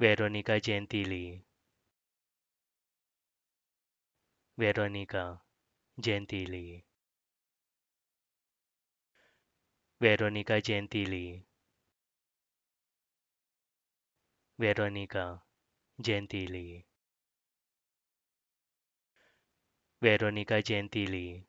Veronica Gentili. Veronica Gentili. Veronica Gentili. Veronica Gentili. Veronica Gentili.